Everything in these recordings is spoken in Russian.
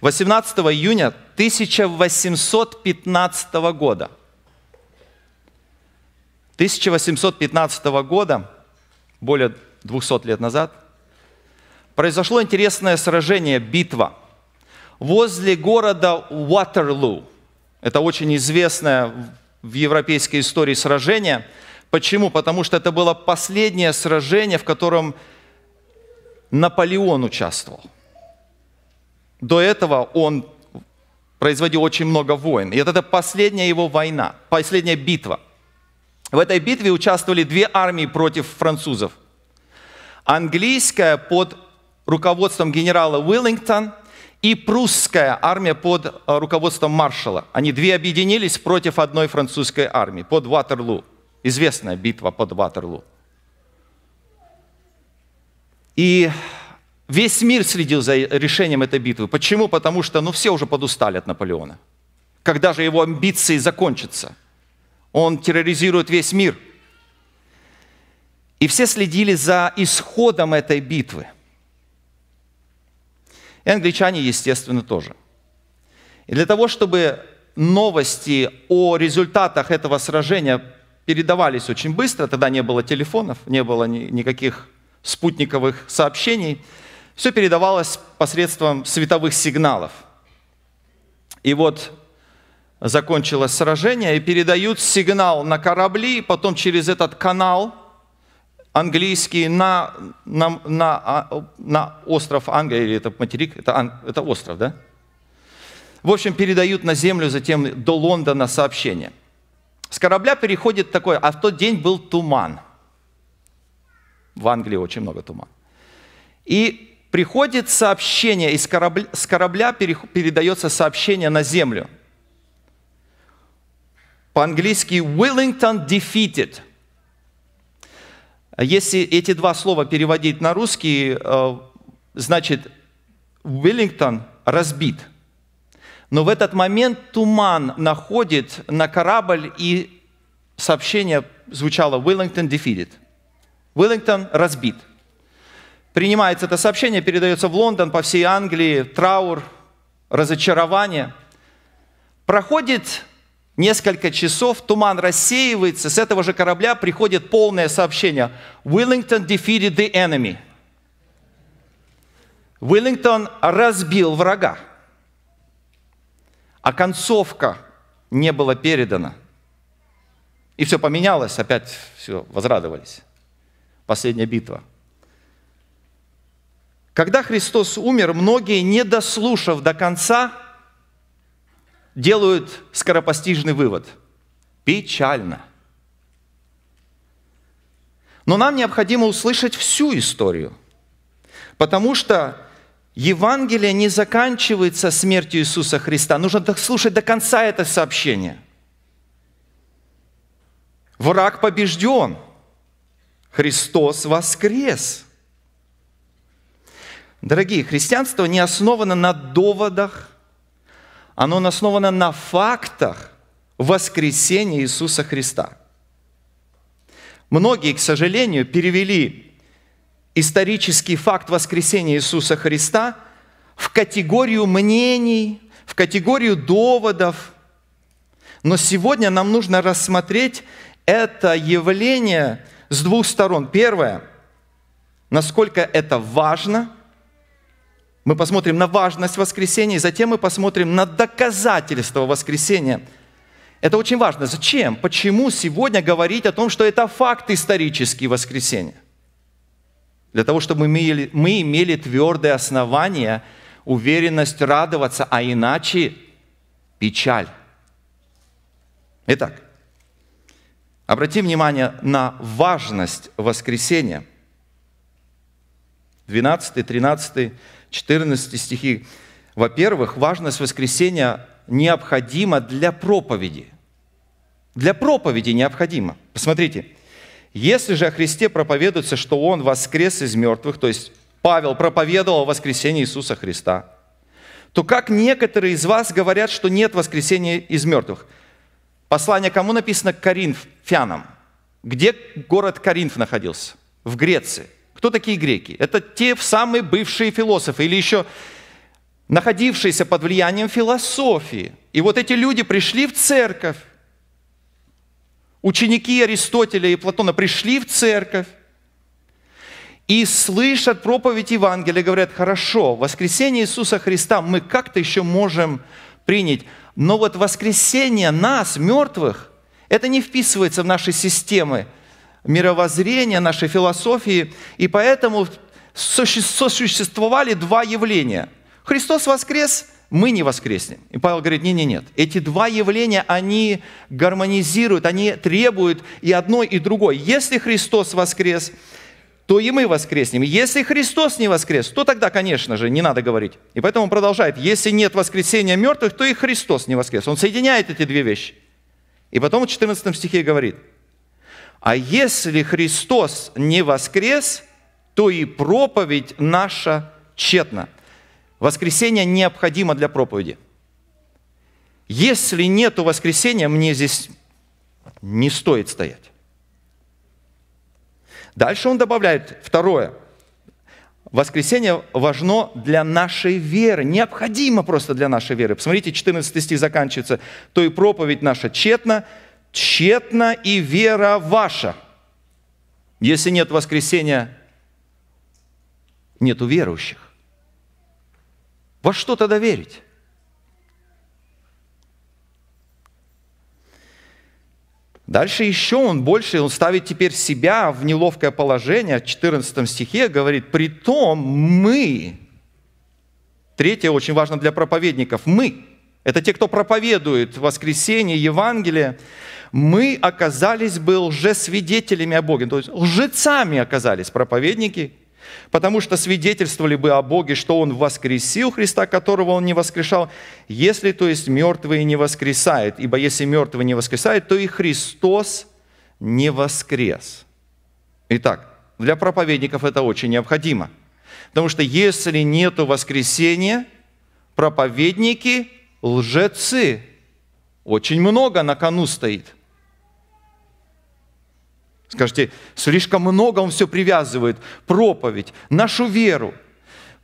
18 июня 1815 года. 1815 года, более 200 лет назад, произошло интересное сражение, битва возле города Уатерлу. Это очень известное в европейской истории сражение. Почему? Потому что это было последнее сражение, в котором Наполеон участвовал – до этого он производил очень много войн. И вот это последняя его война, последняя битва. В этой битве участвовали две армии против французов. Английская под руководством генерала Уиллингтон и прусская армия под э, руководством маршала. Они две объединились против одной французской армии под Ватерлу. Известная битва под Ватерлу. И Весь мир следил за решением этой битвы. Почему? Потому что ну, все уже подустали от Наполеона. Когда же его амбиции закончатся? Он терроризирует весь мир. И все следили за исходом этой битвы. И англичане, естественно, тоже. И для того, чтобы новости о результатах этого сражения передавались очень быстро, тогда не было телефонов, не было никаких спутниковых сообщений – все передавалось посредством световых сигналов. И вот закончилось сражение, и передают сигнал на корабли, потом через этот канал английский на, на, на, а, на остров Англии, или это материк, это, это остров, да? В общем, передают на землю, затем до Лондона сообщение. С корабля переходит такое, а в тот день был туман. В Англии очень много тумана. И приходит сообщение, из корабля, с корабля передается сообщение на землю. По-английски «Wellington defeated». А если эти два слова переводить на русский, э, значит «Wellington разбит». Но в этот момент туман находит на корабль, и сообщение звучало «Wellington defeated». Wellington разбит. Принимается это сообщение, передается в Лондон, по всей Англии, траур, разочарование. Проходит несколько часов, туман рассеивается, с этого же корабля приходит полное сообщение. Уиллингтон defeated the enemy. Уиллингтон разбил врага. А концовка не была передана. И все поменялось, опять все, возрадовались. Последняя битва – когда Христос умер, многие, не дослушав до конца, делают скоропостижный вывод. Печально. Но нам необходимо услышать всю историю, потому что Евангелие не заканчивается смертью Иисуса Христа. Нужно слушать до конца это сообщение. Враг побежден. Христос воскрес – Дорогие, христианство не основано на доводах, оно основано на фактах воскресения Иисуса Христа. Многие, к сожалению, перевели исторический факт воскресения Иисуса Христа в категорию мнений, в категорию доводов. Но сегодня нам нужно рассмотреть это явление с двух сторон. Первое, насколько это важно – мы посмотрим на важность воскресения, и затем мы посмотрим на доказательство воскресения. Это очень важно. Зачем? Почему сегодня говорить о том, что это факт исторический воскресения? Для того, чтобы мы имели, мы имели твердое основание, уверенность радоваться, а иначе печаль. Итак, обратим внимание на важность воскресения. 12, 13, 14 стихи. Во-первых, важность воскресения необходима для проповеди. Для проповеди необходима. Посмотрите, если же о Христе проповедуется, что Он воскрес из мертвых, то есть Павел проповедовал воскресение Иисуса Христа, то как некоторые из вас говорят, что нет воскресения из мертвых? Послание кому написано? Коринфянам. Где город Коринф находился? В Греции. Кто такие греки? Это те самые бывшие философы или еще находившиеся под влиянием философии. И вот эти люди пришли в церковь. Ученики Аристотеля и Платона пришли в церковь и слышат проповедь Евангелия, говорят, хорошо, воскресение Иисуса Христа мы как-то еще можем принять, но вот воскресение нас, мертвых, это не вписывается в наши системы – мировоззрения, нашей философии, и поэтому сосуществовали два явления. Христос воскрес, мы не воскреснем. И Павел говорит, нет, нет, нет. Эти два явления, они гармонизируют, они требуют и одной, и другой. Если Христос воскрес, то и мы воскреснем. Если Христос не воскрес, то тогда, конечно же, не надо говорить. И поэтому он продолжает, если нет воскресения мертвых, то и Христос не воскрес. Он соединяет эти две вещи. И потом в 14 стихе говорит – а если Христос не воскрес, то и проповедь наша тщетна. Воскресение необходимо для проповеди. Если нет воскресения, мне здесь не стоит стоять. Дальше он добавляет второе. Воскресение важно для нашей веры, необходимо просто для нашей веры. Посмотрите, 14 стих заканчивается. «То и проповедь наша тщетна, тщетна и вера ваша. Если нет воскресения, нету верующих. Во что тогда верить? Дальше еще он больше, он ставит теперь себя в неловкое положение, в 14 стихе говорит, «Притом мы...» Третье очень важно для проповедников. «Мы» — это те, кто проповедует воскресение, Евангелие мы оказались бы лжесвидетелями о Боге, то есть лжецами оказались проповедники, потому что свидетельствовали бы о Боге, что Он воскресил Христа, которого Он не воскрешал, если, то есть, мертвые не воскресают, ибо если мертвые не воскресают, то и Христос не воскрес. Итак, для проповедников это очень необходимо, потому что если нет воскресения, проповедники – лжецы. Очень много на кону стоит – Скажите, слишком много он все привязывает. Проповедь, нашу веру.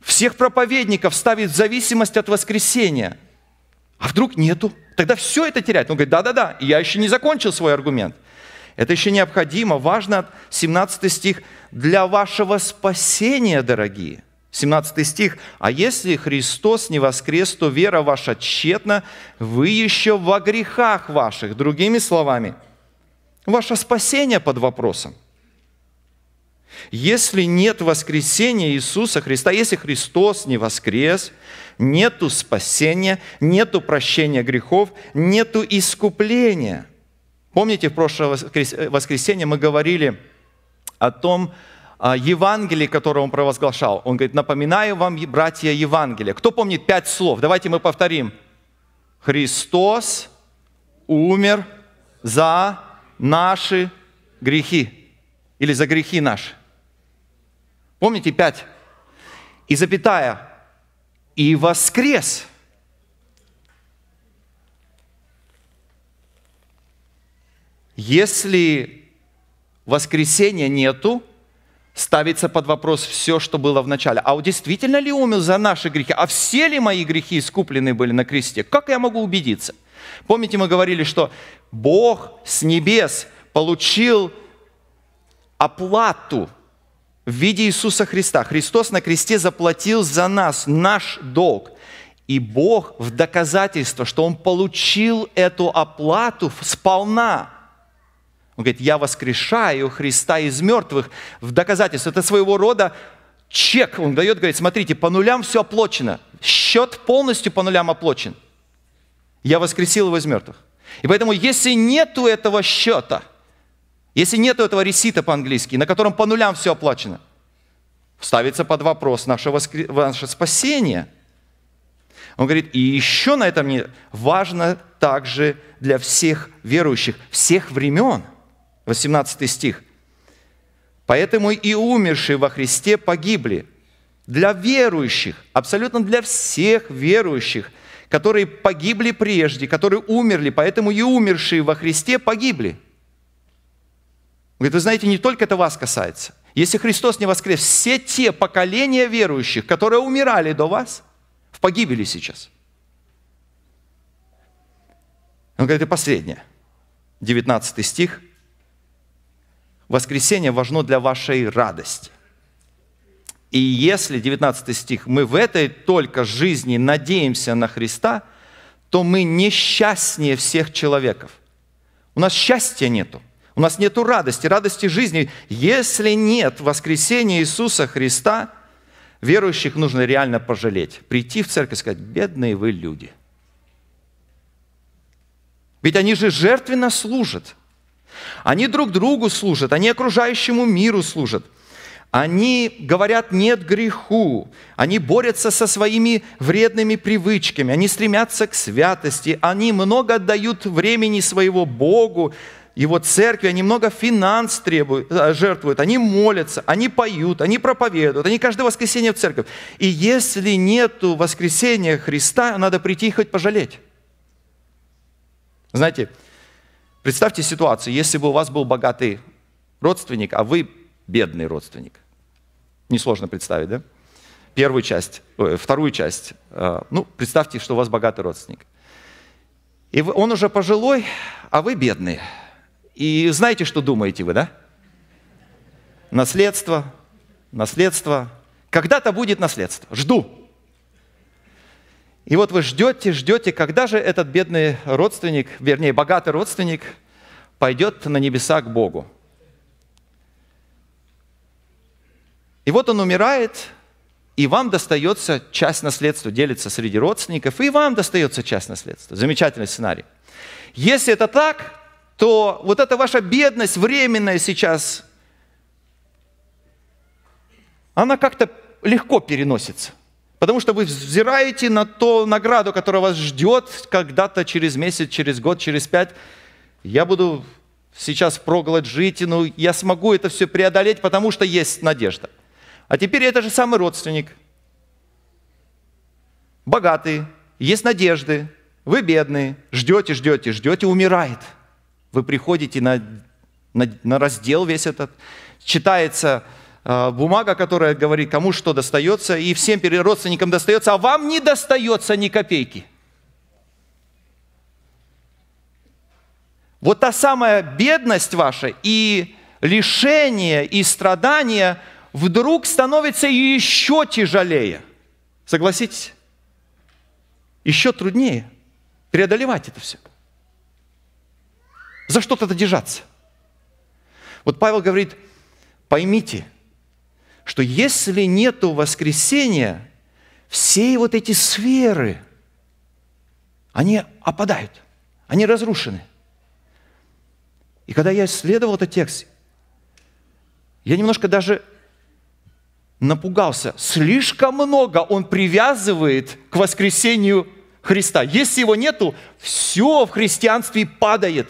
Всех проповедников ставит в зависимость от воскресения. А вдруг нету? Тогда все это терять. Он говорит, да-да-да, я еще не закончил свой аргумент. Это еще необходимо. Важно, 17 стих, для вашего спасения, дорогие. 17 стих. «А если Христос не воскрес, то вера ваша тщетна, вы еще во грехах ваших». Другими словами – Ваше спасение под вопросом. Если нет воскресения Иисуса Христа, если Христос не воскрес, нету спасения, нету прощения грехов, нету искупления. Помните, в прошлое воскресенье мы говорили о том о Евангелии, которое он провозглашал. Он говорит, напоминаю вам, братья, Евангелие. Кто помнит пять слов? Давайте мы повторим. Христос умер за наши грехи или за грехи наши. Помните, пять. И запятая. И воскрес. Если воскресения нету, ставится под вопрос все, что было в начале. А действительно ли умер за наши грехи? А все ли мои грехи искуплены были на кресте? Как я могу убедиться? Помните, мы говорили, что Бог с небес получил оплату в виде Иисуса Христа. Христос на кресте заплатил за нас наш долг. И Бог в доказательство, что Он получил эту оплату сполна. Он говорит, я воскрешаю Христа из мертвых в доказательство. Это своего рода чек. Он дает, говорит, смотрите, по нулям все оплачено. Счет полностью по нулям оплачен я воскресил его из мертвых. И поэтому, если нету этого счета, если нету этого ресита по-английски, на котором по нулям все оплачено, ставится под вопрос наше, воскр... наше спасение. Он говорит, и еще на этом не важно также для всех верующих, всех времен. 18 стих. Поэтому и умершие во Христе погибли. Для верующих, абсолютно для всех верующих, которые погибли прежде, которые умерли, поэтому и умершие во Христе погибли. Он Говорит, вы знаете, не только это вас касается. Если Христос не воскрес, все те поколения верующих, которые умирали до вас, в погибели сейчас. Он говорит, и последнее, 19 стих. Воскресение важно для вашей радости – и если, 19 стих, мы в этой только жизни надеемся на Христа, то мы несчастнее всех человеков. У нас счастья нету. У нас нету радости, радости жизни. Если нет воскресения Иисуса Христа, верующих нужно реально пожалеть. Прийти в церковь и сказать, бедные вы люди. Ведь они же жертвенно служат. Они друг другу служат, они окружающему миру служат – они говорят «нет греху», они борются со своими вредными привычками, они стремятся к святости, они много отдают времени своего Богу, его церкви, они много финанс требуют, э, жертвуют, они молятся, они поют, они проповедуют, они каждое воскресенье в церковь. И если нету воскресения Христа, надо прийти и хоть пожалеть. Знаете, представьте ситуацию, если бы у вас был богатый родственник, а вы бедный родственник. Несложно представить, да? Первую часть, э, вторую часть. Э, ну, представьте, что у вас богатый родственник. И вы, он уже пожилой, а вы бедные. И знаете, что думаете вы, да? Наследство, наследство. Когда-то будет наследство. Жду. И вот вы ждете, ждете, когда же этот бедный родственник, вернее, богатый родственник пойдет на небеса к Богу. И вот он умирает, и вам достается часть наследства, делится среди родственников, и вам достается часть наследства. Замечательный сценарий. Если это так, то вот эта ваша бедность временная сейчас, она как-то легко переносится. Потому что вы взираете на ту награду, которая вас ждет когда-то через месяц, через год, через пять. Я буду сейчас проголодь жить, но ну, я смогу это все преодолеть, потому что есть надежда – а теперь это же самый родственник. Богатый, есть надежды, вы бедные, ждете, ждете, ждете, умирает. Вы приходите на, на, на раздел весь этот, читается э, бумага, которая говорит, кому что достается, и всем родственникам достается, а вам не достается ни копейки. Вот та самая бедность ваша и лишение, и страдания – вдруг становится еще тяжелее. Согласитесь? Еще труднее преодолевать это все. За что-то держаться. Вот Павел говорит, поймите, что если нет воскресения, все вот эти сферы, они опадают, они разрушены. И когда я исследовал этот текст, я немножко даже напугался. Слишком много он привязывает к воскресению Христа. Если его нету, все в христианстве падает.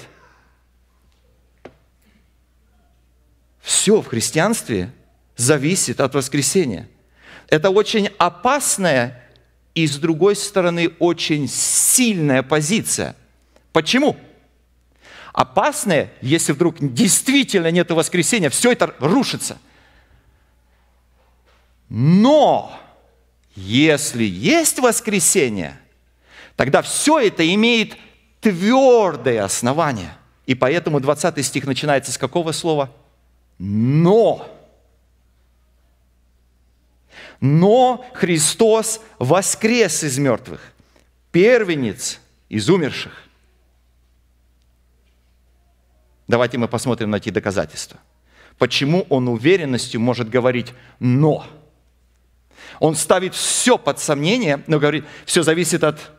Все в христианстве зависит от воскресения. Это очень опасная и, с другой стороны, очень сильная позиция. Почему? Опасная, если вдруг действительно нет воскресения, все это рушится – но если есть воскресение, тогда все это имеет твердое основание. И поэтому 20 стих начинается с какого слова? Но. Но Христос воскрес из мертвых, первенец из умерших. Давайте мы посмотрим на эти доказательства. Почему он уверенностью может говорить «но»? Он ставит все под сомнение, но говорит, все зависит от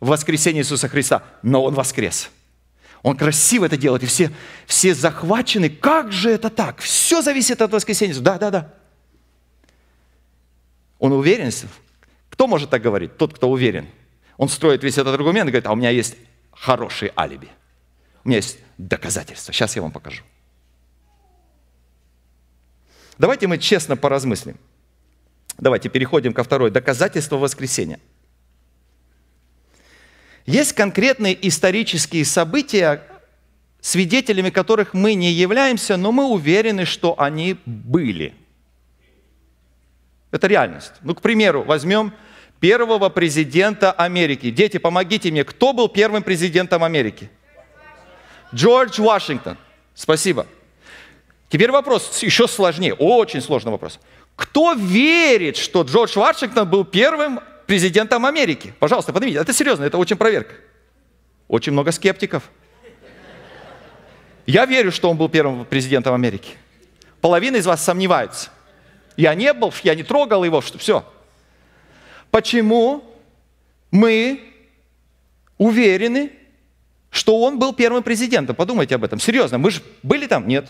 воскресения Иисуса Христа. Но Он воскрес. Он красиво это делает, и все, все захвачены. Как же это так? Все зависит от воскресения. Да, да, да. Он уверен. Кто может так говорить? Тот, кто уверен. Он строит весь этот аргумент и говорит, а у меня есть хорошие алиби. У меня есть доказательства. Сейчас я вам покажу. Давайте мы честно поразмыслим. Давайте переходим ко второй. Доказательство воскресения. Есть конкретные исторические события, свидетелями которых мы не являемся, но мы уверены, что они были. Это реальность. Ну, к примеру, возьмем первого президента Америки. Дети, помогите мне, кто был первым президентом Америки? Джордж Вашингтон. Спасибо. Теперь вопрос еще сложнее, очень сложный вопрос. Кто верит, что Джордж Вашингтон был первым президентом Америки? Пожалуйста, поднимите. Это серьезно, это очень проверка. Очень много скептиков. Я верю, что он был первым президентом Америки. Половина из вас сомневается. Я не был, я не трогал его, что все. Почему мы уверены, что он был первым президентом? Подумайте об этом. Серьезно, мы же были там? Нет.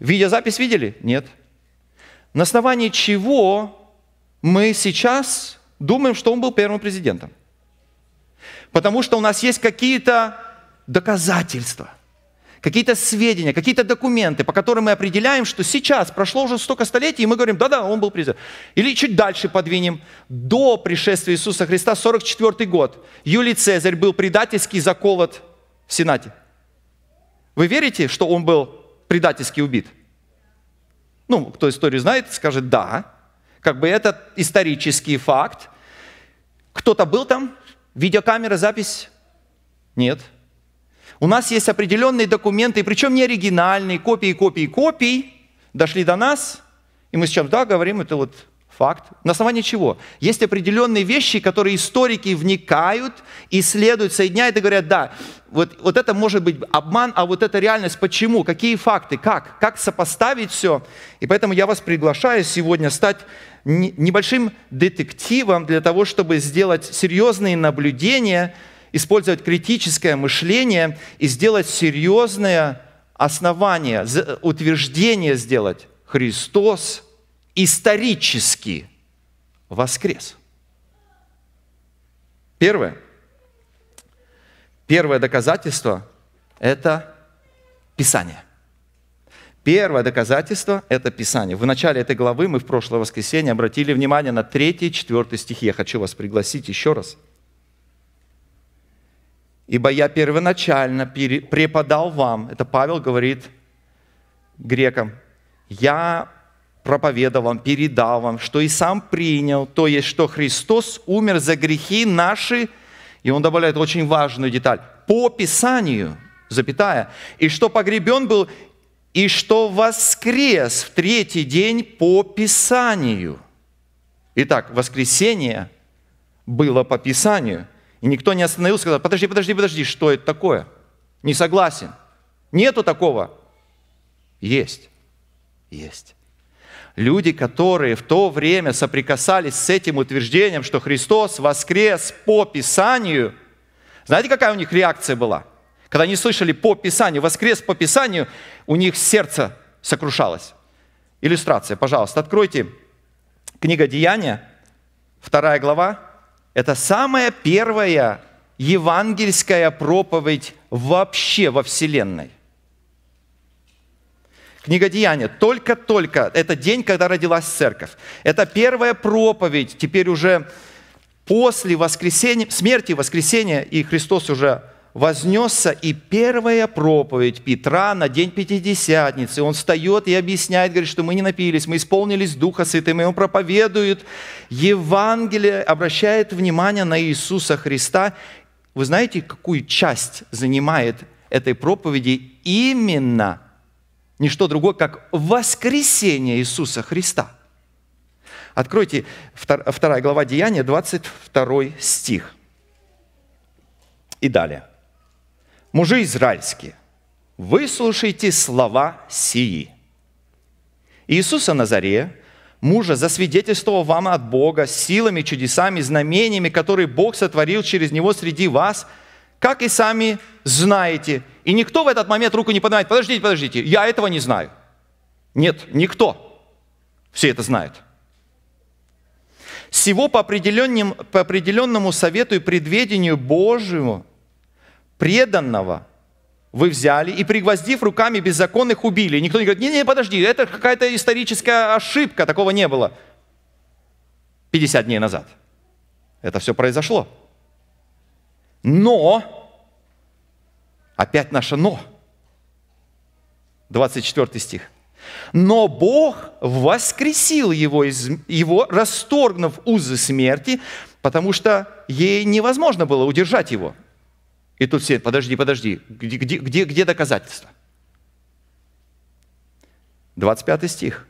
Видеозапись видели? Нет на основании чего мы сейчас думаем, что он был первым президентом. Потому что у нас есть какие-то доказательства, какие-то сведения, какие-то документы, по которым мы определяем, что сейчас прошло уже столько столетий, и мы говорим, да-да, он был президентом. Или чуть дальше подвинем, до пришествия Иисуса Христа, 44 год, Юлий Цезарь был предательски заколот в Сенате. Вы верите, что он был предательски убит? Ну, кто историю знает, скажет «да». Как бы это исторический факт. Кто-то был там? Видеокамера, запись? Нет. У нас есть определенные документы, причем не оригинальные, копии, копии, копии, дошли до нас, и мы сейчас, да, говорим, это вот Факт. На основании чего? Есть определенные вещи, которые историки вникают, исследуют, соединяют и говорят, да, вот, вот это может быть обман, а вот это реальность. Почему? Какие факты? Как? Как сопоставить все? И поэтому я вас приглашаю сегодня стать небольшим детективом для того, чтобы сделать серьезные наблюдения, использовать критическое мышление и сделать серьезное основание, утверждение сделать. Христос – исторически воскрес. Первое. Первое доказательство – это Писание. Первое доказательство – это Писание. В начале этой главы мы в прошлое воскресенье обратили внимание на 3 и 4 стихи. Я хочу вас пригласить еще раз. «Ибо я первоначально преподал вам», это Павел говорит грекам, «я проповедовал вам, передал вам, что и сам принял, то есть, что Христос умер за грехи наши, и он добавляет очень важную деталь, по Писанию, запятая, и что погребен был, и что воскрес в третий день по Писанию. Итак, воскресение было по Писанию. И никто не остановился, сказал, подожди, подожди, подожди, что это такое? Не согласен. Нету такого. Есть. Есть. Люди, которые в то время соприкасались с этим утверждением, что Христос воскрес по Писанию, знаете, какая у них реакция была? Когда они слышали по Писанию, воскрес по Писанию, у них сердце сокрушалось. Иллюстрация, пожалуйста, откройте книга Деяния, вторая глава. Это самая первая евангельская проповедь вообще во Вселенной. Книга Деяния. Только-только. Это день, когда родилась церковь. Это первая проповедь. Теперь уже после воскресения, смерти и воскресения, и Христос уже вознесся, и первая проповедь Петра на день Пятидесятницы. Он встает и объясняет, говорит, что мы не напились, мы исполнились Духа Святым, и он проповедует. Евангелие обращает внимание на Иисуса Христа. Вы знаете, какую часть занимает этой проповеди именно – не что другое, как воскресение Иисуса Христа. Откройте 2 глава Деяния, 22 стих. И далее. «Мужи израильские, выслушайте слова сии. Иисуса Назаре, мужа, засвидетельствовал вам от Бога силами, чудесами, знамениями, которые Бог сотворил через него среди вас, как и сами знаете, и никто в этот момент руку не поднимает. Подождите, подождите, я этого не знаю. Нет, никто. Все это знают. Всего по, определенным, по определенному совету и предведению Божьему преданного вы взяли и, пригвоздив руками беззаконных, убили. И никто не говорит, не-не, подожди, это какая-то историческая ошибка, такого не было. 50 дней назад. Это все произошло. Но Опять наше «но». 24 стих. «Но Бог воскресил его, из, его расторгнув узы смерти, потому что ей невозможно было удержать его». И тут все, подожди, подожди, где, где, где, где доказательства? 25 стих.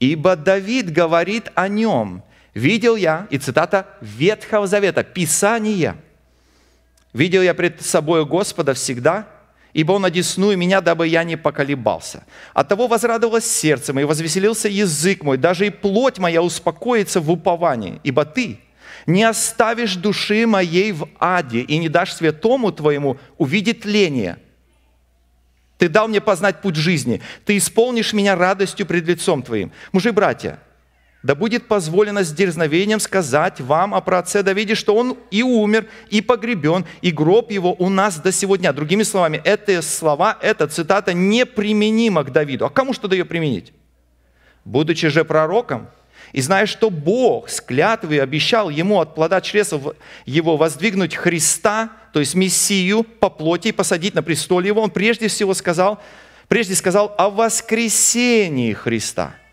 «Ибо Давид говорит о нем, видел я, и цитата Ветхого Завета, Писания, Видел я пред собою Господа всегда, ибо Он одесну и меня, дабы я не поколебался. От того возрадовалось сердце мое, возвеселился язык мой, даже и плоть моя успокоится в уповании, ибо Ты не оставишь души моей в аде и не дашь святому Твоему увидеть тление. Ты дал мне познать путь жизни, Ты исполнишь меня радостью пред лицом Твоим. Мужи, братья, да будет позволено с дерзновением сказать вам о праотце Давиде, что он и умер, и погребен, и гроб его у нас до сегодня. Другими словами, эти слова, эта цитата неприменима к Давиду. А кому что то ее применить? Будучи же пророком, и зная, что Бог с клятвы обещал ему от плода чресов его воздвигнуть Христа, то есть Мессию, по плоти и посадить на престоле его, он прежде всего сказал, прежде сказал о воскресении Христа –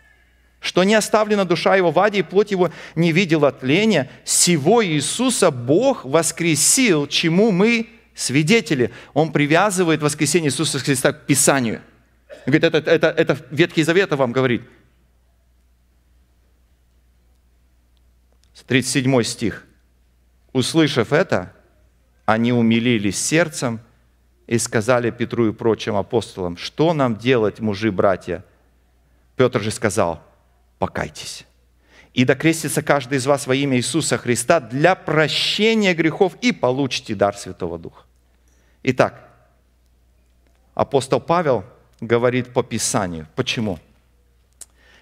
что не оставлена душа его в аде, и плоть его не видела тления, сего Иисуса Бог воскресил, чему мы свидетели. Он привязывает воскресение Иисуса Христа к Писанию. Он говорит, это, это, это Ветхий Завет вам говорит. 37 стих. «Услышав это, они умилились сердцем и сказали Петру и прочим апостолам, что нам делать, мужи-братья?» Петр же сказал – покайтесь. И докрестится каждый из вас во имя Иисуса Христа для прощения грехов и получите дар Святого Духа. Итак, апостол Павел говорит по Писанию. Почему?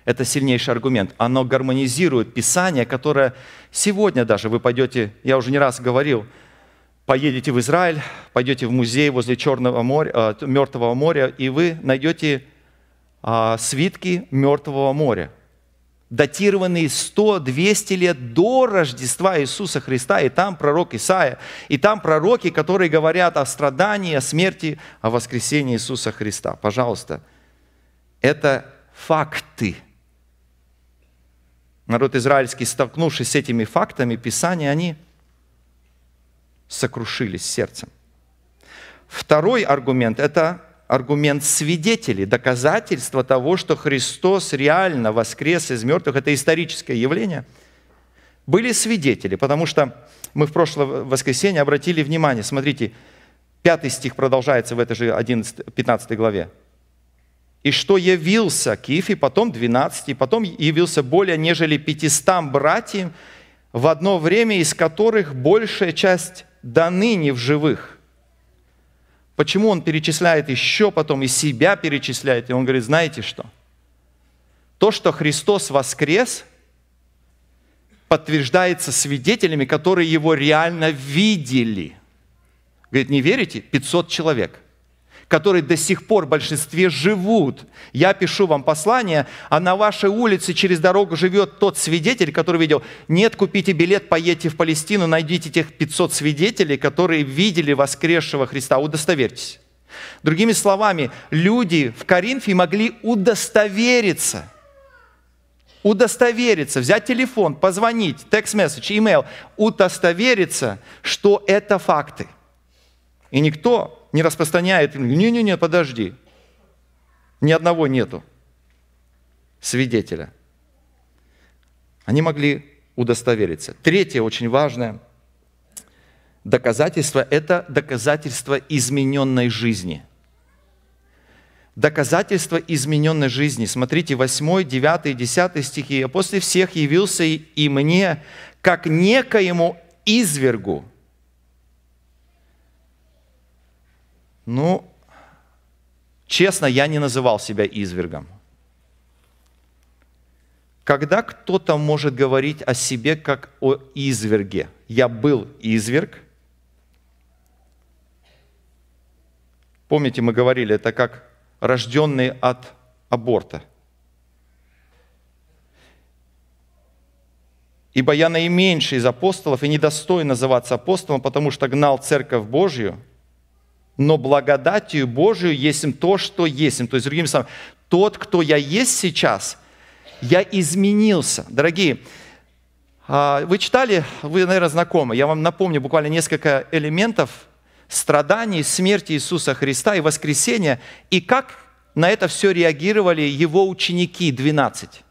Это сильнейший аргумент. Оно гармонизирует Писание, которое сегодня даже вы пойдете, я уже не раз говорил, поедете в Израиль, пойдете в музей возле Черного моря, э, Мертвого моря, и вы найдете а, свитки Мертвого моря – датированные 100-200 лет до Рождества Иисуса Христа, и там пророк Исаия, и там пророки, которые говорят о страдании, о смерти, о воскресении Иисуса Христа. Пожалуйста, это факты. Народ израильский, столкнувшись с этими фактами Писания, они сокрушились сердцем. Второй аргумент – это аргумент свидетелей, доказательство того, что Христос реально воскрес из мертвых, это историческое явление, были свидетели, потому что мы в прошлое воскресенье обратили внимание, смотрите, пятый стих продолжается в этой же 11, 15 главе. «И что явился к Ифе, потом 12, потом явился более, нежели 500 братьям, в одно время из которых большая часть доныне в живых» Почему он перечисляет еще потом и себя перечисляет? И он говорит, знаете что? То, что Христос воскрес, подтверждается свидетелями, которые его реально видели. Говорит, не верите? 500 человек которые до сих пор в большинстве живут. Я пишу вам послание, а на вашей улице через дорогу живет тот свидетель, который видел. Нет, купите билет, поедьте в Палестину, найдите тех 500 свидетелей, которые видели воскресшего Христа. Удостоверьтесь. Другими словами, люди в Коринфе могли удостовериться – удостовериться, взять телефон, позвонить, текст-месседж, имейл, удостовериться, что это факты. И никто не распространяет. Не-не-не, подожди. Ни одного нету свидетеля. Они могли удостовериться. Третье, очень важное доказательство – это доказательство измененной жизни. Доказательство измененной жизни. Смотрите, 8, 9, 10 стихи. после всех явился и мне, как некоему извергу, Ну, честно, я не называл себя извергом. Когда кто-то может говорить о себе как о изверге, я был изверг. Помните, мы говорили, это как рожденный от аборта. Ибо я наименьший из апостолов и недостоин называться апостолом, потому что гнал церковь Божью – но благодатью Божию есть то, что есть. То есть, другими словами, тот, кто я есть сейчас, я изменился. Дорогие, а, вы читали, вы, наверное, знакомы, я вам напомню буквально несколько элементов страданий, смерти Иисуса Христа и воскресения, и как на это все реагировали его ученики, 12.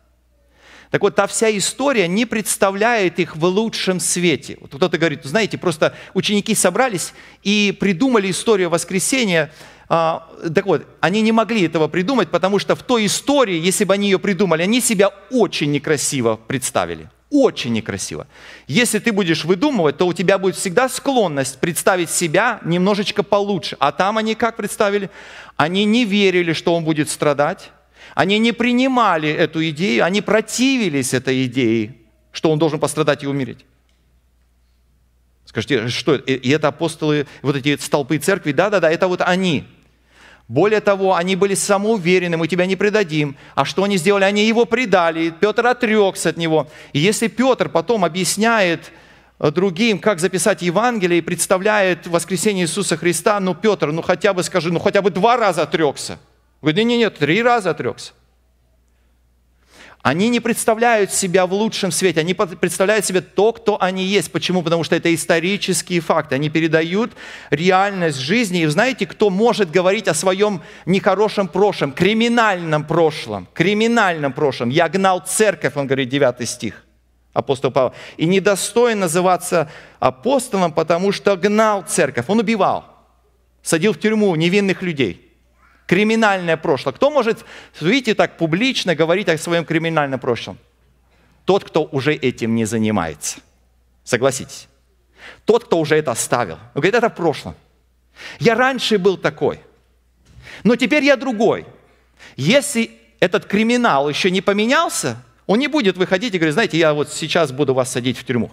Так вот, та вся история не представляет их в лучшем свете. Вот кто-то говорит, знаете, просто ученики собрались и придумали историю воскресения, а, так вот, они не могли этого придумать, потому что в той истории, если бы они ее придумали, они себя очень некрасиво представили. Очень некрасиво. Если ты будешь выдумывать, то у тебя будет всегда склонность представить себя немножечко получше. А там они как представили? Они не верили, что он будет страдать. Они не принимали эту идею, они противились этой идее, что он должен пострадать и умереть. Скажите, что это? И это апостолы, вот эти столпы церкви, да-да-да, это вот они. Более того, они были самоуверены, мы тебя не предадим. А что они сделали? Они его предали, Петр отрекся от него. И если Петр потом объясняет э, другим, как записать Евангелие и представляет воскресение Иисуса Христа, ну, Петр, ну хотя бы скажи, ну хотя бы два раза отрекся – Говорит, нет, нет, нет, три раза отрекся. Они не представляют себя в лучшем свете, они представляют себе то, кто они есть. Почему? Потому что это исторические факты. Они передают реальность жизни. И знаете, кто может говорить о своем нехорошем прошлом, криминальном прошлом? Криминальном прошлом. «Я гнал церковь», он говорит, 9 стих, апостол Павел. «И недостоин называться апостолом, потому что гнал церковь». Он убивал, садил в тюрьму невинных людей – криминальное прошлое. Кто может, видите, так публично говорить о своем криминальном прошлом? Тот, кто уже этим не занимается. Согласитесь. Тот, кто уже это оставил. Он говорит, это в прошлом. Я раньше был такой, но теперь я другой. Если этот криминал еще не поменялся, он не будет выходить и говорить, знаете, я вот сейчас буду вас садить в тюрьму.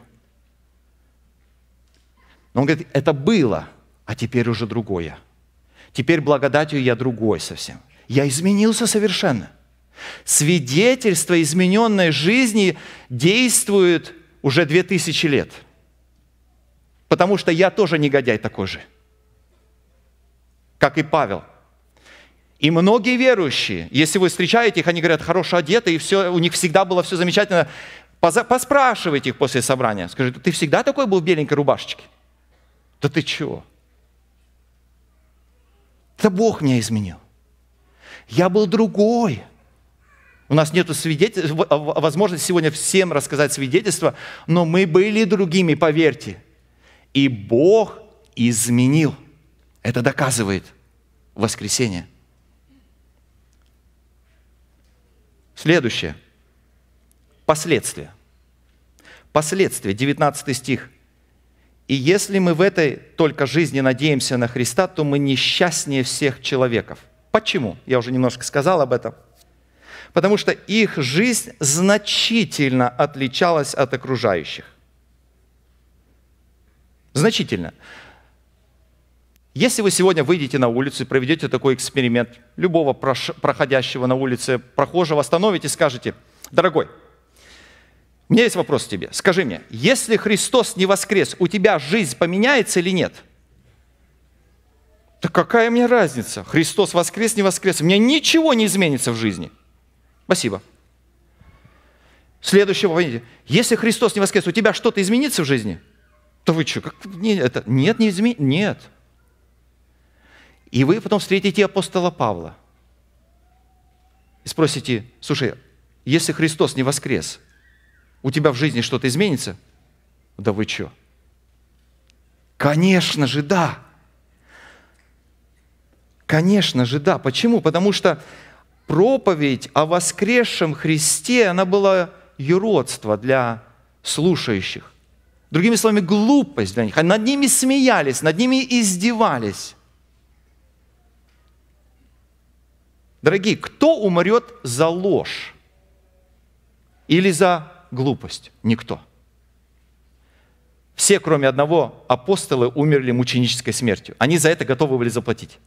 Но он говорит, это было, а теперь уже другое. Теперь благодатью я другой совсем. Я изменился совершенно. Свидетельство измененной жизни действует уже две тысячи лет. Потому что я тоже негодяй такой же, как и Павел. И многие верующие, если вы встречаете их, они говорят, хорошо одеты, и все, у них всегда было все замечательно. Поспрашивайте их после собрания. Скажите, ты всегда такой был в беленькой рубашечке? Да ты чего? Это Бог меня изменил. Я был другой. У нас нет свидетель... возможности сегодня всем рассказать свидетельство, но мы были другими, поверьте. И Бог изменил. Это доказывает воскресение. Следующее. Последствия. Последствия, 19 стих – и если мы в этой только жизни надеемся на Христа, то мы несчастнее всех человеков. Почему? Я уже немножко сказал об этом. Потому что их жизнь значительно отличалась от окружающих. Значительно. Если вы сегодня выйдете на улицу и проведете такой эксперимент, любого проходящего на улице прохожего остановите и скажете, дорогой, у меня есть вопрос к тебе. Скажи мне, если Христос не воскрес, у тебя жизнь поменяется или нет? Да какая мне разница? Христос воскрес, не воскрес. У меня ничего не изменится в жизни. Спасибо. Следующее, помните, если Христос не воскрес, у тебя что-то изменится в жизни? То вы что, как, не, это, нет, не изменится, нет. И вы потом встретите апостола Павла и спросите, слушай, если Христос не воскрес, у тебя в жизни что-то изменится? Да вы что? Конечно же, да. Конечно же, да. Почему? Потому что проповедь о воскресшем Христе, она была юродство для слушающих. Другими словами, глупость для них. Над ними смеялись, над ними издевались. Дорогие, кто умрет за ложь или за глупость? Никто. Все, кроме одного, апостола, умерли мученической смертью. Они за это готовы были заплатить.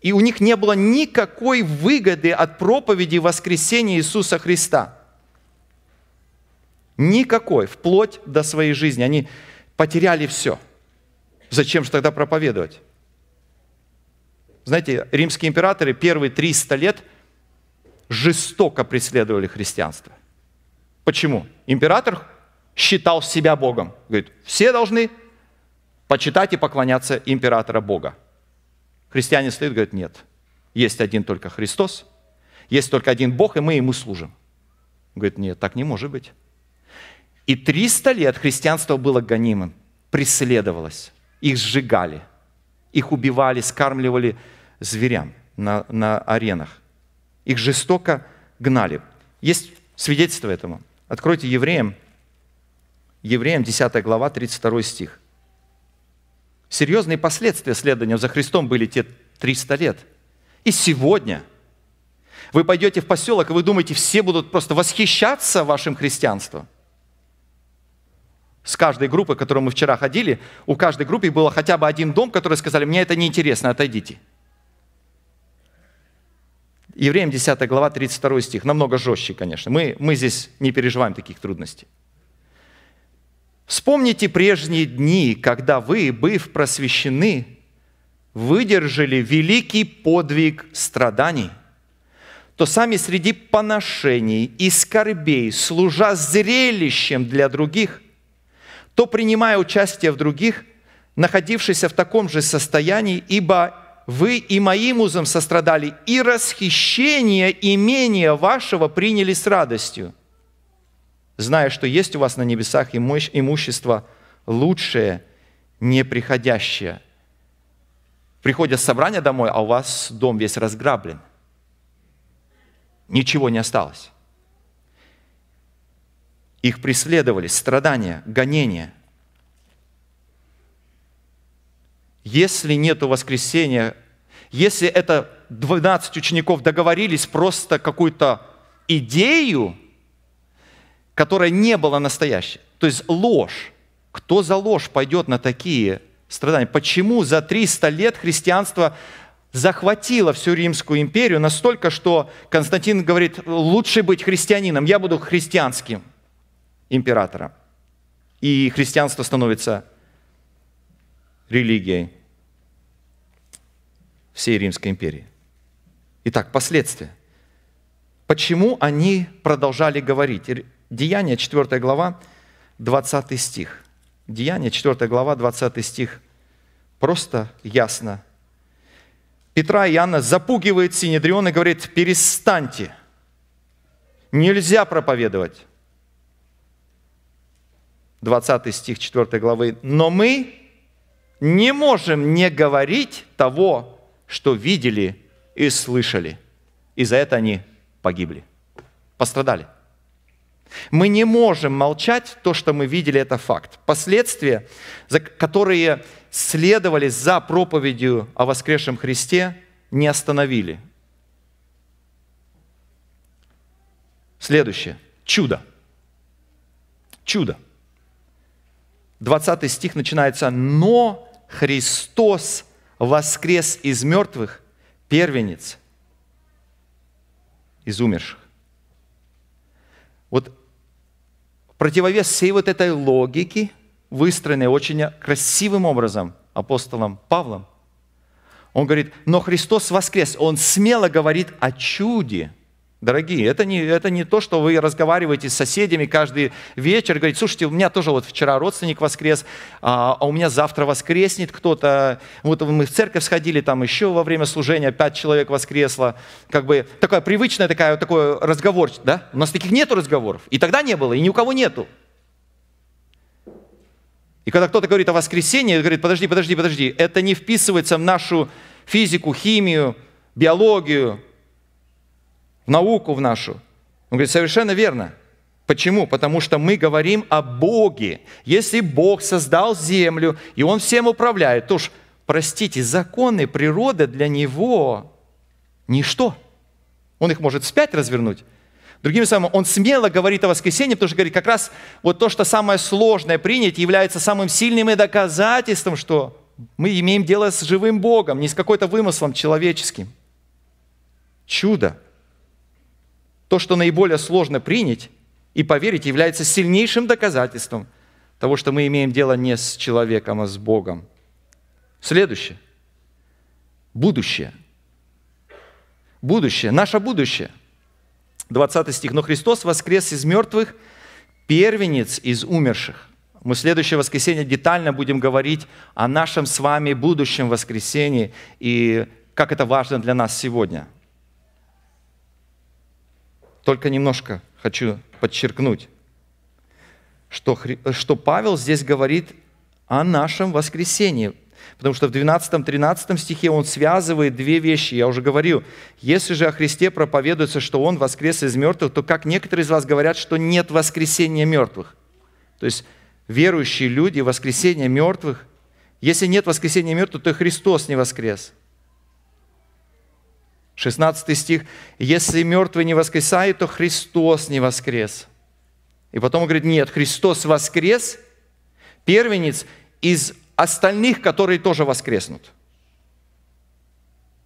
И у них не было никакой выгоды от проповеди воскресения Иисуса Христа. Никакой, вплоть до своей жизни. Они потеряли все. Зачем же тогда проповедовать? Знаете, римские императоры первые 300 лет – жестоко преследовали христианство. Почему? Император считал себя Богом. Говорит, все должны почитать и поклоняться императора Бога. Христиане стоит, говорят, нет. Есть один только Христос, есть только один Бог, и мы ему служим. Говорит, нет, так не может быть. И 300 лет христианство было гонимым, преследовалось, их сжигали, их убивали, скармливали зверям на, на аренах. Их жестоко гнали. Есть свидетельство этому. Откройте Евреям, Евреям 10 глава, 32 стих. Серьезные последствия следования за Христом были те 300 лет. И сегодня вы пойдете в поселок, и вы думаете, все будут просто восхищаться вашим христианством. С каждой группы, к которой мы вчера ходили, у каждой группы было хотя бы один дом, который сказали, мне это неинтересно, отойдите. Евреям 10 глава, 32 стих. Намного жестче, конечно. Мы, мы здесь не переживаем таких трудностей. «Вспомните прежние дни, когда вы, быв просвещены, выдержали великий подвиг страданий, то сами среди поношений и скорбей, служа зрелищем для других, то принимая участие в других, находившись в таком же состоянии, ибо вы и моим узом сострадали, и расхищение имения вашего приняли с радостью, зная, что есть у вас на небесах имущество лучшее, неприходящее. Приходят собрания домой, а у вас дом весь разграблен. Ничего не осталось. Их преследовали страдания, гонения – Если нет воскресения, если это 12 учеников договорились просто какую-то идею, которая не была настоящей, то есть ложь, кто за ложь пойдет на такие страдания? Почему за 300 лет христианство захватило всю Римскую империю настолько, что Константин говорит, лучше быть христианином, я буду христианским императором. И христианство становится религией всей Римской империи. Итак, последствия. Почему они продолжали говорить? Деяние 4 глава, 20 стих. Деяние 4 глава, 20 стих. Просто ясно. Петра и Иоанна запугивает Синедрион и говорит, перестаньте, нельзя проповедовать. 20 стих 4 главы. Но мы, не можем не говорить того, что видели и слышали. И за это они погибли, пострадали. Мы не можем молчать, то, что мы видели, это факт. Последствия, которые следовали за проповедью о воскресшем Христе, не остановили. Следующее. Чудо. Чудо. 20 стих начинается «Но Христос воскрес из мертвых, первенец из умерших». Вот противовес всей вот этой логики, выстроенной очень красивым образом апостолом Павлом, он говорит, но Христос воскрес. Он смело говорит о чуде – Дорогие, это не, это не то, что вы разговариваете с соседями каждый вечер, говорите, слушайте, у меня тоже вот вчера родственник воскрес, а, а, у меня завтра воскреснет кто-то. Вот мы в церковь сходили, там еще во время служения пять человек воскресло. Как бы такая привычная такая, такой разговор, да? У нас таких нету разговоров. И тогда не было, и ни у кого нету. И когда кто-то говорит о воскресении, говорит, подожди, подожди, подожди, это не вписывается в нашу физику, химию, биологию, в науку в нашу. Он говорит, совершенно верно. Почему? Потому что мы говорим о Боге. Если Бог создал землю, и Он всем управляет, то уж простите, законы природы для Него – ничто. Он их может спять развернуть. Другими словами, он смело говорит о воскресении, потому что говорит, как раз вот то, что самое сложное принять, является самым сильным и доказательством, что мы имеем дело с живым Богом, не с какой-то вымыслом человеческим. Чудо – то, что наиболее сложно принять и поверить, является сильнейшим доказательством того, что мы имеем дело не с человеком, а с Богом. Следующее. Будущее. Будущее. Наше будущее. 20 стих. «Но Христос воскрес из мертвых, первенец из умерших». Мы в следующее воскресенье детально будем говорить о нашем с вами будущем воскресении и как это важно для нас сегодня – только немножко хочу подчеркнуть, что, что Павел здесь говорит о нашем воскресении. Потому что в 12-13 стихе он связывает две вещи. Я уже говорил, если же о Христе проповедуется, что Он воскрес из мертвых, то как некоторые из вас говорят, что нет воскресения мертвых. То есть верующие люди, воскресение мертвых. Если нет воскресения мертвых, то и Христос не воскрес – 16 стих. «Если мертвый не воскресает, то Христос не воскрес». И потом он говорит, нет, Христос воскрес, первенец из остальных, которые тоже воскреснут.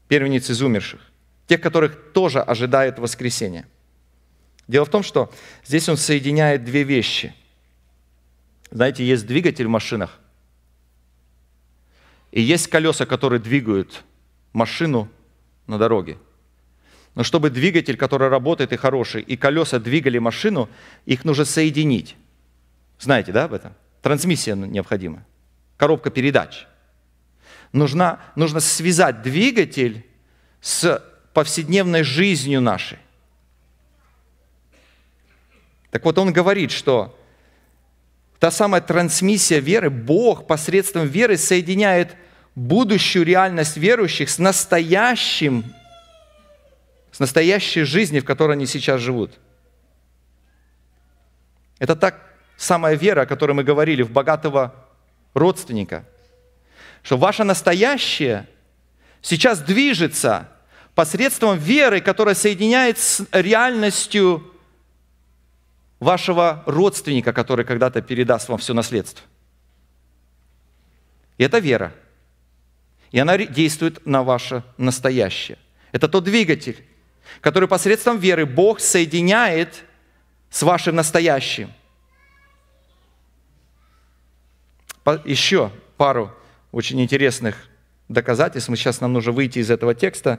Первенец из умерших, тех, которых тоже ожидает воскресение. Дело в том, что здесь он соединяет две вещи. Знаете, есть двигатель в машинах, и есть колеса, которые двигают машину на дороге. Но чтобы двигатель, который работает и хороший, и колеса двигали машину, их нужно соединить. Знаете, да, об этом? Трансмиссия необходима, коробка передач. Нужно, нужно связать двигатель с повседневной жизнью нашей. Так вот, он говорит, что та самая трансмиссия веры, Бог посредством веры соединяет будущую реальность верующих с настоящим, с настоящей жизнью, в которой они сейчас живут. Это так самая вера, о которой мы говорили, в богатого родственника, что ваше настоящее сейчас движется посредством веры, которая соединяет с реальностью вашего родственника, который когда-то передаст вам все наследство. И это вера – и она действует на ваше настоящее. Это тот двигатель, который посредством веры Бог соединяет с вашим настоящим. Еще пару очень интересных доказательств, мы сейчас нам нужно выйти из этого текста,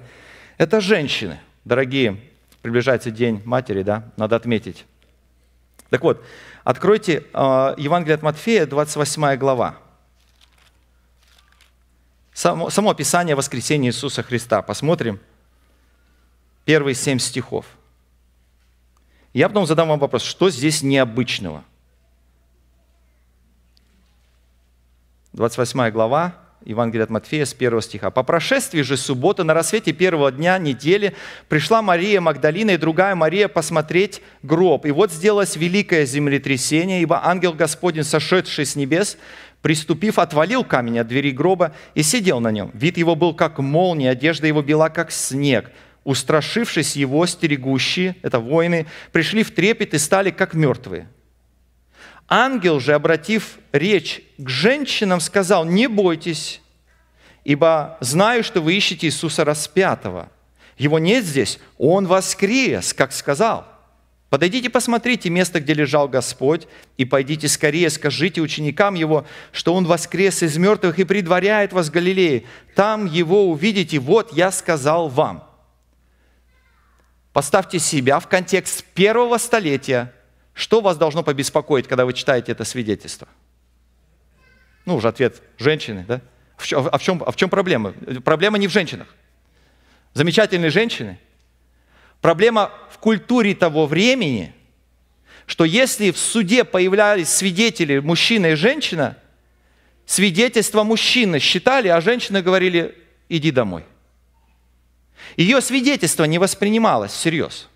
это женщины. Дорогие, приближается День Матери, да, надо отметить. Так вот, откройте э, Евангелие от Матфея, 28 глава само, само описание воскресения Иисуса Христа. Посмотрим первые семь стихов. Я потом задам вам вопрос, что здесь необычного? 28 глава, Евангелия от Матфея с 1 стиха. «По прошествии же субботы на рассвете первого дня недели пришла Мария Магдалина и другая Мария посмотреть гроб. И вот сделалось великое землетрясение, ибо ангел Господень, сошедший с небес, Приступив, отвалил камень от двери гроба и сидел на нем. Вид его был как молния, одежда его бела как снег. Устрашившись его, стерегущие, это воины, пришли в трепет и стали как мертвые. Ангел же, обратив речь к женщинам, сказал, «Не бойтесь, ибо знаю, что вы ищете Иисуса распятого. Его нет здесь, Он воскрес, как сказал». Подойдите, посмотрите место, где лежал Господь, и пойдите скорее, скажите ученикам Его, что Он воскрес из мертвых и предваряет вас в Галилее. Там Его увидите, вот я сказал вам. Поставьте себя в контекст первого столетия. Что вас должно побеспокоить, когда вы читаете это свидетельство? Ну, уже ответ женщины, да? А в чем, а в чем проблема? Проблема не в женщинах. Замечательные женщины. Проблема культуре того времени, что если в суде появлялись свидетели мужчина и женщина, свидетельство мужчины считали, а женщины говорили, иди домой. Ее свидетельство не воспринималось всерьез.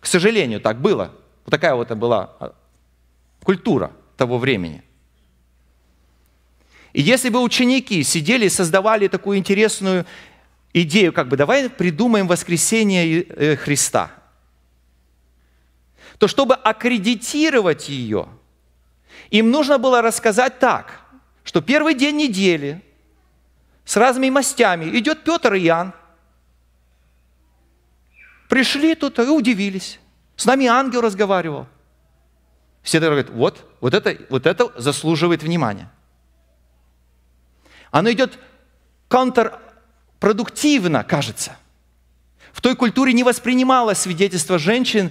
К сожалению, так было. Вот такая вот была а, культура того времени. И если бы ученики сидели и создавали такую интересную идею, как бы давай придумаем воскресение э, Христа то чтобы аккредитировать ее, им нужно было рассказать так, что первый день недели с разными мастями идет Петр и Иоанн. Пришли тут и удивились. С нами ангел разговаривал. Все говорят, вот, вот это, вот это заслуживает внимания. Оно идет контрпродуктивно, кажется. В той культуре не воспринималось свидетельство женщин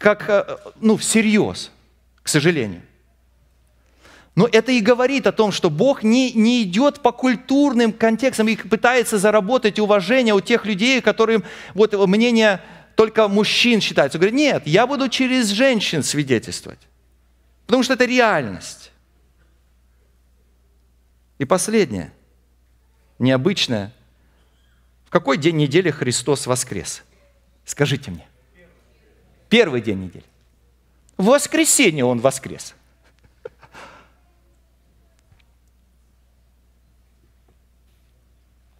как, э, ну, всерьез, к сожалению. Но это и говорит о том, что Бог не, не идет по культурным контекстам и пытается заработать уважение у тех людей, которым вот мнение только мужчин считается. Он говорит, нет, я буду через женщин свидетельствовать, потому что это реальность. И последнее, необычное. В какой день недели Христос воскрес? Скажите мне. Первый день недели. В воскресенье он воскрес.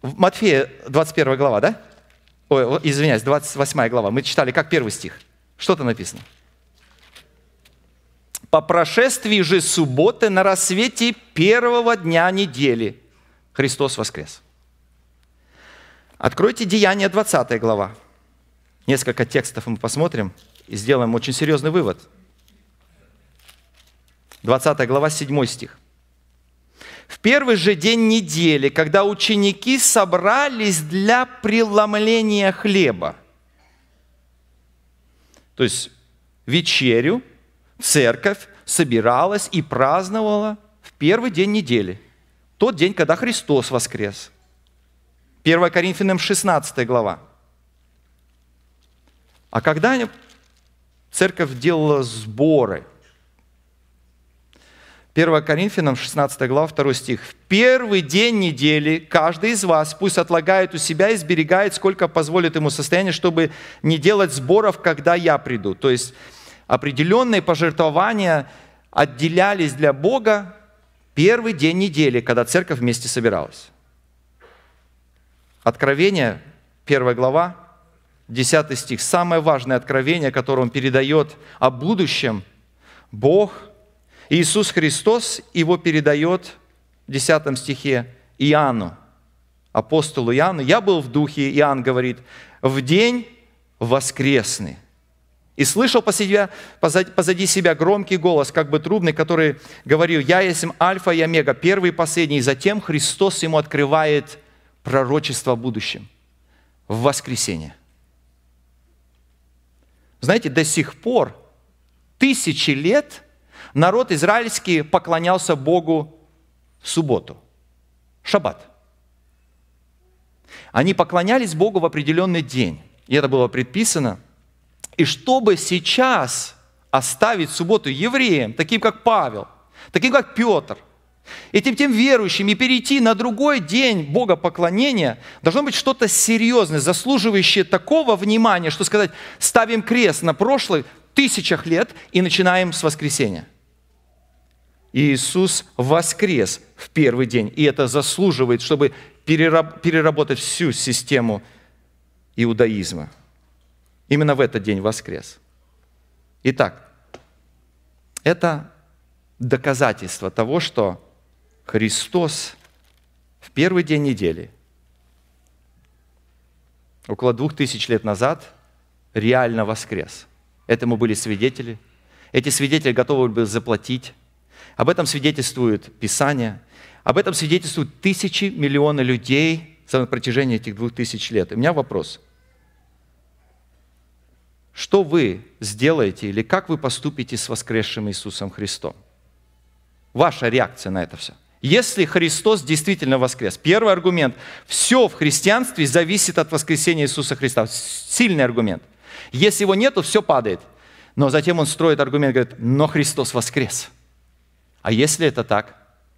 Матфея 21 глава, да? Ой, извиняюсь, 28 глава. Мы читали как первый стих. Что то написано? «По прошествии же субботы на рассвете первого дня недели Христос воскрес». Откройте Деяния 20 глава. Несколько текстов мы посмотрим – и сделаем очень серьезный вывод. 20 глава, 7 стих. В первый же день недели, когда ученики собрались для преломления хлеба, то есть вечерю церковь собиралась и праздновала в первый день недели, тот день, когда Христос воскрес. 1 Коринфянам 16 глава. А когда Церковь делала сборы. 1 Коринфянам 16 глава 2 стих. «В первый день недели каждый из вас пусть отлагает у себя и сберегает, сколько позволит ему состояние, чтобы не делать сборов, когда я приду». То есть определенные пожертвования отделялись для Бога первый день недели, когда церковь вместе собиралась. Откровение, 1 глава, 10 стих, самое важное откровение, которое он передает о будущем, Бог, Иисус Христос его передает в 10 стихе Иоанну, апостолу Иоанну. «Я был в духе», Иоанн говорит, «в день воскресный». И слышал позади себя громкий голос, как бы трубный, который говорил, «Я есть Альфа и Омега, первый и последний». И затем Христос ему открывает пророчество о будущем в воскресенье. Знаете, до сих пор, тысячи лет, народ израильский поклонялся Богу в субботу, шаббат. Они поклонялись Богу в определенный день, и это было предписано. И чтобы сейчас оставить субботу евреям, таким как Павел, таким как Петр – этим тем верующим и перейти на другой день Бога поклонения, должно быть что-то серьезное, заслуживающее такого внимания, что сказать, ставим крест на прошлых тысячах лет и начинаем с воскресения. Иисус воскрес в первый день, и это заслуживает, чтобы переработать всю систему иудаизма. Именно в этот день воскрес. Итак, это доказательство того, что Христос в первый день недели, около двух тысяч лет назад, реально воскрес. Этому были свидетели. Эти свидетели готовы были заплатить. Об этом свидетельствует Писание. Об этом свидетельствуют тысячи, миллионы людей за протяжении этих двух тысяч лет. И у меня вопрос. Что вы сделаете или как вы поступите с воскресшим Иисусом Христом? Ваша реакция на это все. Если Христос действительно воскрес. Первый аргумент. Все в христианстве зависит от воскресения Иисуса Христа. Сильный аргумент. Если его нету, все падает. Но затем он строит аргумент, говорит, но Христос воскрес. А если это так,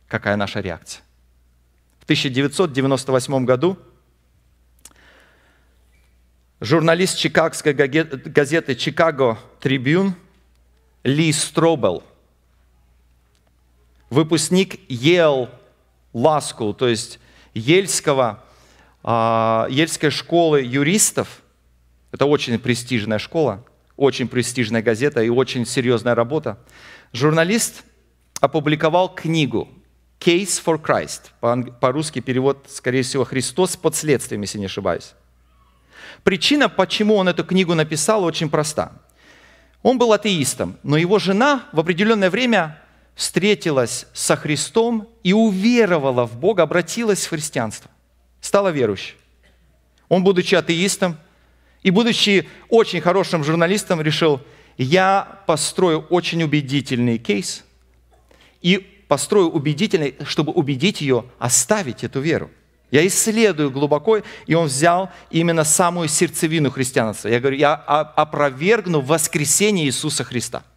какая наша реакция? В 1998 году журналист чикагской газеты «Чикаго Трибюн» Ли Стробелл выпускник Ел Ласкул, то есть Ельского, а, Ельской школы юристов. Это очень престижная школа, очень престижная газета и очень серьезная работа. Журналист опубликовал книгу «Case for Christ». По-русски перевод, скорее всего, «Христос под следствием», если не ошибаюсь. Причина, почему он эту книгу написал, очень проста. Он был атеистом, но его жена в определенное время встретилась со Христом и уверовала в Бога, обратилась в христианство, стала верующей. Он, будучи атеистом и будучи очень хорошим журналистом, решил, я построю очень убедительный кейс и построю убедительный, чтобы убедить ее оставить эту веру. Я исследую глубоко, и он взял именно самую сердцевину христианства. Я говорю, я опровергну воскресение Иисуса Христа –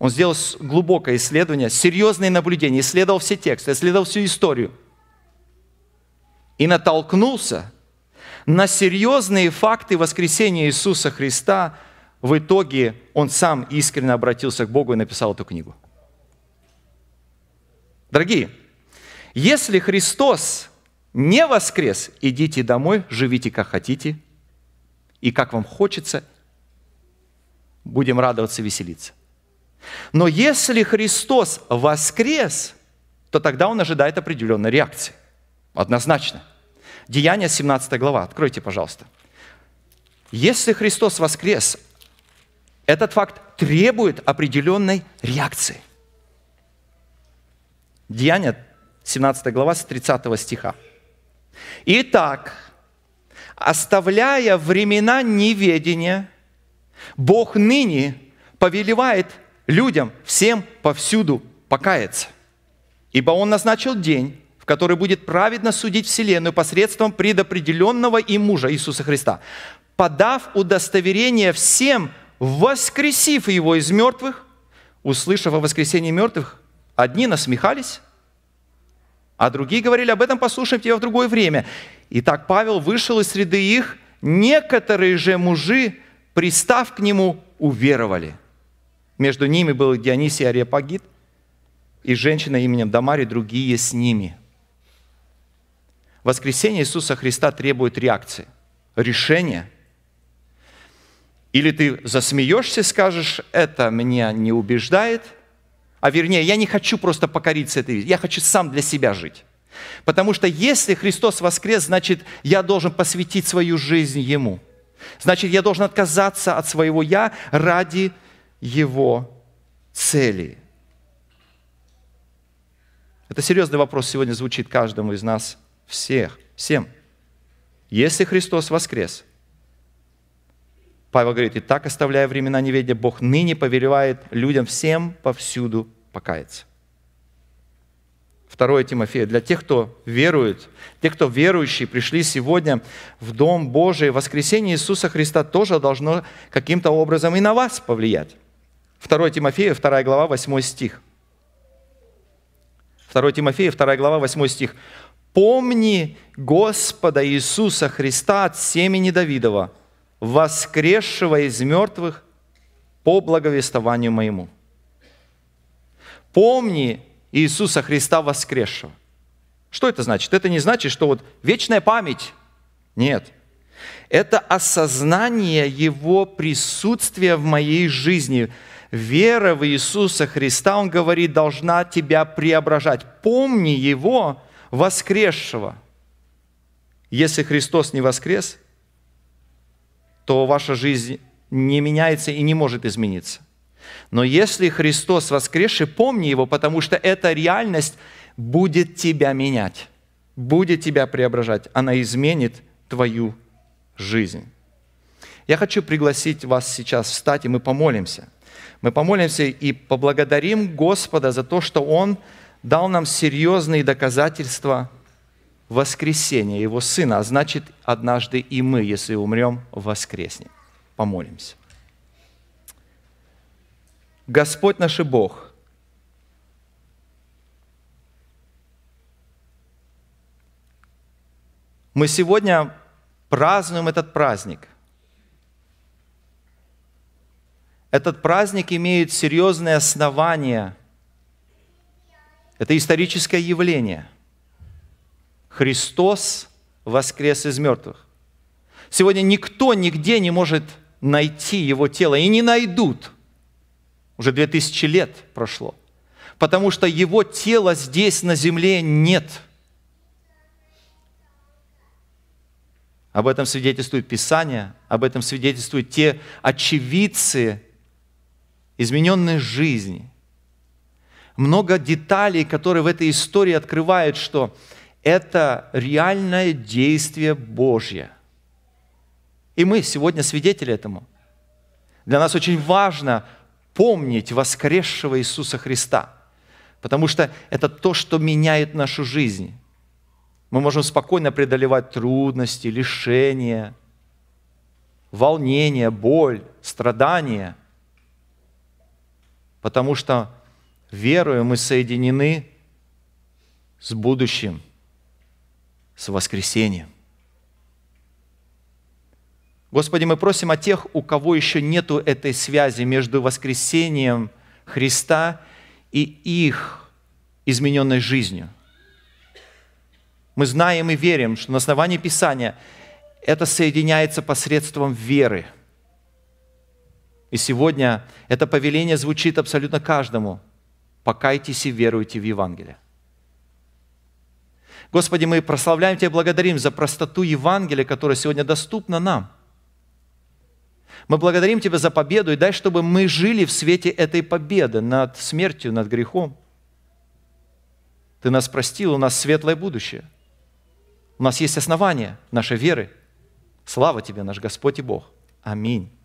он сделал глубокое исследование, серьезные наблюдения, исследовал все тексты, исследовал всю историю. И натолкнулся на серьезные факты воскресения Иисуса Христа. В итоге он сам искренне обратился к Богу и написал эту книгу. Дорогие, если Христос не воскрес, идите домой, живите как хотите и как вам хочется, будем радоваться, веселиться. Но если Христос воскрес, то тогда он ожидает определенной реакции. Однозначно. Деяние 17 глава. Откройте, пожалуйста. Если Христос воскрес, этот факт требует определенной реакции. Деяние 17 глава с 30 стиха. Итак, оставляя времена неведения, Бог ныне повелевает людям всем повсюду покаяться. Ибо Он назначил день, в который будет праведно судить Вселенную посредством предопределенного им мужа Иисуса Христа, подав удостоверение всем, воскресив Его из мертвых, услышав о воскресении мертвых, одни насмехались, а другие говорили, об этом послушаем тебя в другое время. Итак, Павел вышел из среды их, некоторые же мужи, пристав к нему, уверовали – между ними был Дионисий Ариапагит и женщина именем Дамари, другие с ними. Воскресение Иисуса Христа требует реакции, решения. Или ты засмеешься, скажешь, это меня не убеждает, а вернее, я не хочу просто покориться этой жизни, я хочу сам для себя жить. Потому что если Христос воскрес, значит, я должен посвятить свою жизнь Ему. Значит, я должен отказаться от своего «я» ради его цели. Это серьезный вопрос сегодня звучит каждому из нас всех, всем. Если Христос воскрес, Павел говорит, «И так, оставляя времена неведения, Бог ныне повелевает людям всем повсюду покаяться». 2 Тимофея, для тех, кто верует, те, кто верующие пришли сегодня в Дом Божий, воскресение Иисуса Христа тоже должно каким-то образом и на вас повлиять. 2 Тимофея, 2 глава, 8 стих. 2 Тимофея, 2 глава, 8 стих. «Помни Господа Иисуса Христа от семени Давидова, воскресшего из мертвых по благовествованию моему». Помни Иисуса Христа воскресшего. Что это значит? Это не значит, что вот вечная память. Нет. Это осознание Его присутствия в моей жизни – Вера в Иисуса Христа, он говорит, должна тебя преображать. Помни Его воскресшего. Если Христос не воскрес, то ваша жизнь не меняется и не может измениться. Но если Христос воскресший, помни Его, потому что эта реальность будет тебя менять, будет тебя преображать. Она изменит твою жизнь. Я хочу пригласить вас сейчас встать, и мы помолимся – мы помолимся и поблагодарим Господа за то, что Он дал нам серьезные доказательства воскресения Его Сына, а значит, однажды и мы, если умрем, воскреснем. Помолимся. Господь наш и Бог, мы сегодня празднуем этот праздник – Этот праздник имеет серьезные основания. Это историческое явление. Христос воскрес из мертвых. Сегодня никто нигде не может найти его тело, и не найдут. Уже две тысячи лет прошло. Потому что его тела здесь на земле нет. Об этом свидетельствует Писание, об этом свидетельствуют те очевидцы измененной жизни. Много деталей, которые в этой истории открывают, что это реальное действие Божье. И мы сегодня свидетели этому. Для нас очень важно помнить воскресшего Иисуса Христа, потому что это то, что меняет нашу жизнь. Мы можем спокойно преодолевать трудности, лишения, волнение, боль, страдания – потому что верою мы соединены с будущим, с воскресением. Господи, мы просим о тех, у кого еще нету этой связи между воскресением Христа и их измененной жизнью. Мы знаем и верим, что на основании Писания это соединяется посредством веры – и сегодня это повеление звучит абсолютно каждому. Покайтесь и веруйте в Евангелие. Господи, мы прославляем Тебя и благодарим за простоту Евангелия, которое сегодня доступно нам. Мы благодарим Тебя за победу и дай, чтобы мы жили в свете этой победы над смертью, над грехом. Ты нас простил, у нас светлое будущее. У нас есть основания нашей веры. Слава Тебе, наш Господь и Бог. Аминь.